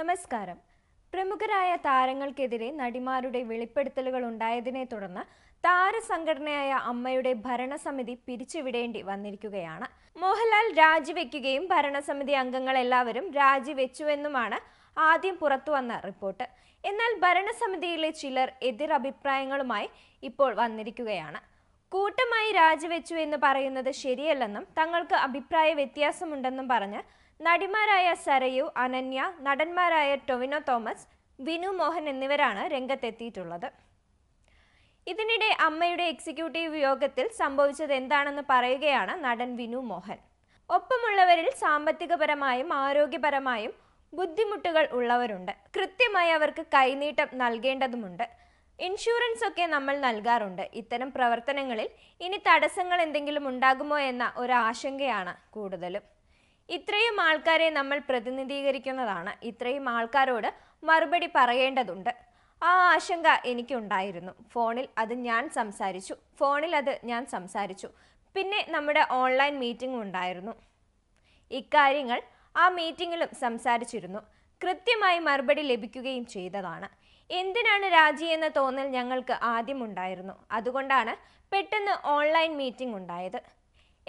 നമസ്കാരം പ്രമുഖരായ താരങ്ങൾക്കെതിരെ നടിമാരുടെ വെളിപ്പെടുത്തലുകൾ ഉണ്ടായതിനെ തുടർന്ന് താരസംഘടനയായ അമ്മയുടെ ഭരണസമിതി പിരിച്ചുവിടേണ്ടി വന്നിരിക്കുകയാണ് മോഹൻലാൽ രാജിവെക്കുകയും ഭരണസമിതി അംഗങ്ങളെല്ലാവരും രാജിവെച്ചുവെന്നുമാണ് ആദ്യം പുറത്തുവന്ന റിപ്പോർട്ട് എന്നാൽ ഭരണസമിതിയിലെ ചിലർ എതിരഭിപ്രായങ്ങളുമായി ഇപ്പോൾ വന്നിരിക്കുകയാണ് കൂട്ടമായി രാജിവെച്ചു എന്ന് പറയുന്നത് ശരിയല്ലെന്നും തങ്ങൾക്ക് അഭിപ്രായ വ്യത്യാസമുണ്ടെന്നും പറഞ്ഞ് നടിമാരായ സരയു അനന്യ നടന്മാരായ ടൊവിനോ തോമസ് വിനു മോഹൻ എന്നിവരാണ് രംഗത്തെത്തിയിട്ടുള്ളത് ഇതിനിടെ അമ്മയുടെ എക്സിക്യൂട്ടീവ് യോഗത്തിൽ സംഭവിച്ചത് എന്താണെന്ന് പറയുകയാണ് നടൻ വിനു മോഹൻ ഒപ്പമുള്ളവരിൽ സാമ്പത്തികപരമായും ആരോഗ്യപരമായും ബുദ്ധിമുട്ടുകൾ ഉള്ളവരുണ്ട് കൃത്യമായി അവർക്ക് കൈനീട്ടം നൽകേണ്ടതുമുണ്ട് ഇൻഷുറൻസ് ഒക്കെ നമ്മൾ നൽകാറുണ്ട് ഇത്തരം പ്രവർത്തനങ്ങളിൽ ഇനി തടസ്സങ്ങൾ എന്തെങ്കിലും ഉണ്ടാകുമോ എന്ന ഒരു ആശങ്കയാണ് കൂടുതലും ഇത്രയും ആൾക്കാരെ നമ്മൾ പ്രതിനിധീകരിക്കുന്നതാണ് ഇത്രയും ആൾക്കാരോട് മറുപടി പറയേണ്ടതുണ്ട് ആ ആശങ്ക എനിക്കുണ്ടായിരുന്നു ഫോണിൽ അത് ഞാൻ സംസാരിച്ചു ഫോണിൽ അത് ഞാൻ സംസാരിച്ചു പിന്നെ നമ്മുടെ ഓൺലൈൻ മീറ്റിംഗും ഉണ്ടായിരുന്നു ഇക്കാര്യങ്ങൾ ആ മീറ്റിങ്ങിലും സംസാരിച്ചിരുന്നു കൃത്യമായി മറുപടി ലഭിക്കുകയും ചെയ്തതാണ് എന്തിനാണ് എന്ന തോന്നൽ ഞങ്ങൾക്ക് ആദ്യം ഉണ്ടായിരുന്നു അതുകൊണ്ടാണ് പെട്ടെന്ന് ഓൺലൈൻ മീറ്റിംഗ് ഉണ്ടായത്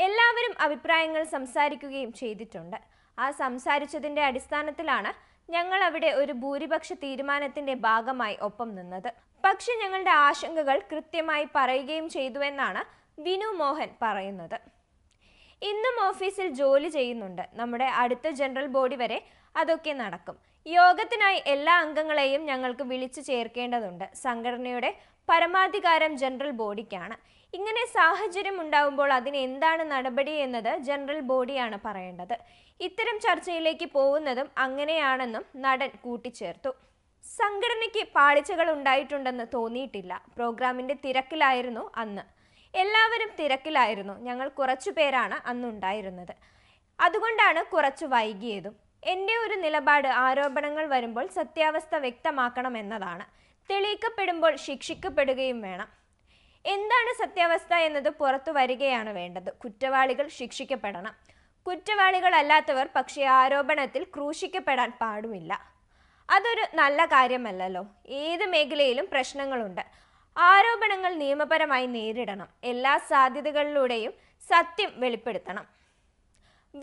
എല്ലാവരും അഭിപ്രായങ്ങൾ സംസാരിക്കുകയും ചെയ്തിട്ടുണ്ട് ആ സംസാരിച്ചതിൻ്റെ അടിസ്ഥാനത്തിലാണ് ഞങ്ങൾ അവിടെ ഒരു ഭൂരിപക്ഷ തീരുമാനത്തിന്റെ ഭാഗമായി ഒപ്പം നിന്നത് പക്ഷെ ഞങ്ങളുടെ ആശങ്കകൾ കൃത്യമായി പറയുകയും ചെയ്തുവെന്നാണ് വിനു മോഹൻ പറയുന്നത് ഇന്നും ഓഫീസിൽ ജോലി ചെയ്യുന്നുണ്ട് നമ്മുടെ അടുത്ത ജനറൽ ബോഡി വരെ അതൊക്കെ നടക്കും യോഗത്തിനായി എല്ലാ അംഗങ്ങളെയും ഞങ്ങൾക്ക് വിളിച്ചു ചേർക്കേണ്ടതുണ്ട് സംഘടനയുടെ പരമാധികാരം ജനറൽ ബോഡിക്കാണ് ഇങ്ങനെ സാഹചര്യം ഉണ്ടാവുമ്പോൾ അതിന് എന്താണ് നടപടി എന്നത് ജനറൽ ബോഡിയാണ് പറയേണ്ടത് ഇത്തരം ചർച്ചയിലേക്ക് പോകുന്നതും അങ്ങനെയാണെന്നും നടൻ കൂട്ടിച്ചേർത്തു സംഘടനയ്ക്ക് പാളിച്ചകൾ ഉണ്ടായിട്ടുണ്ടെന്ന് തോന്നിയിട്ടില്ല പ്രോഗ്രാമിന്റെ തിരക്കിലായിരുന്നു അന്ന് എല്ലാവരും തിരക്കിലായിരുന്നു ഞങ്ങൾ കുറച്ചു പേരാണ് അന്നുണ്ടായിരുന്നത് അതുകൊണ്ടാണ് കുറച്ച് വൈകിയതും എൻ്റെ ഒരു നിലപാട് ആരോപണങ്ങൾ വരുമ്പോൾ സത്യാവസ്ഥ വ്യക്തമാക്കണം എന്നതാണ് തെളിയിക്കപ്പെടുമ്പോൾ ശിക്ഷിക്കപ്പെടുകയും വേണം എന്താണ് സത്യാവസ്ഥ എന്നത് പുറത്തു വരികയാണ് വേണ്ടത് കുറ്റവാളികൾ ശിക്ഷിക്കപ്പെടണം കുറ്റവാളികളല്ലാത്തവർ പക്ഷേ ആരോപണത്തിൽ ക്രൂശിക്കപ്പെടാൻ പാടുമില്ല അതൊരു നല്ല കാര്യമല്ലല്ലോ ഏത് മേഖലയിലും പ്രശ്നങ്ങളുണ്ട് ആരോപണങ്ങൾ നിയമപരമായി നേരിടണം എല്ലാ സാധ്യതകളിലൂടെയും സത്യം വെളിപ്പെടുത്തണം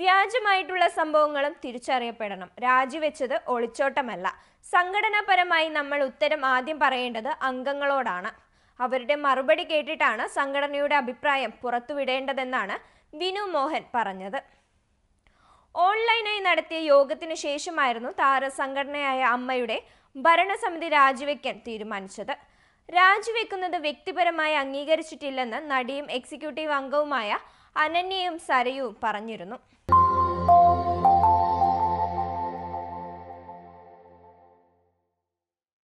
വ്യാജമായിട്ടുള്ള സംഭവങ്ങളും തിരിച്ചറിയപ്പെടണം രാജിവെച്ചത് ഒളിച്ചോട്ടമല്ല സംഘടനാപരമായി നമ്മൾ ഉത്തരം ആദ്യം പറയേണ്ടത് അംഗങ്ങളോടാണ് അവരുടെ മറുപടി കേട്ടിട്ടാണ് സംഘടനയുടെ അഭിപ്രായം പുറത്തുവിടേണ്ടതെന്നാണ് വിനു മോഹൻ പറഞ്ഞത് ഓൺലൈനായി നടത്തിയ യോഗത്തിനു ശേഷമായിരുന്നു താര സംഘടനയായ അമ്മയുടെ ഭരണസമിതി രാജിവെക്കാൻ തീരുമാനിച്ചത് രാജിവെക്കുന്നത് വ്യക്തിപരമായി അംഗീകരിച്ചിട്ടില്ലെന്ന് നടിയും എക്സിക്യൂട്ടീവ് അംഗവുമായ അനന്യയും സരയും പറഞ്ഞിരുന്നു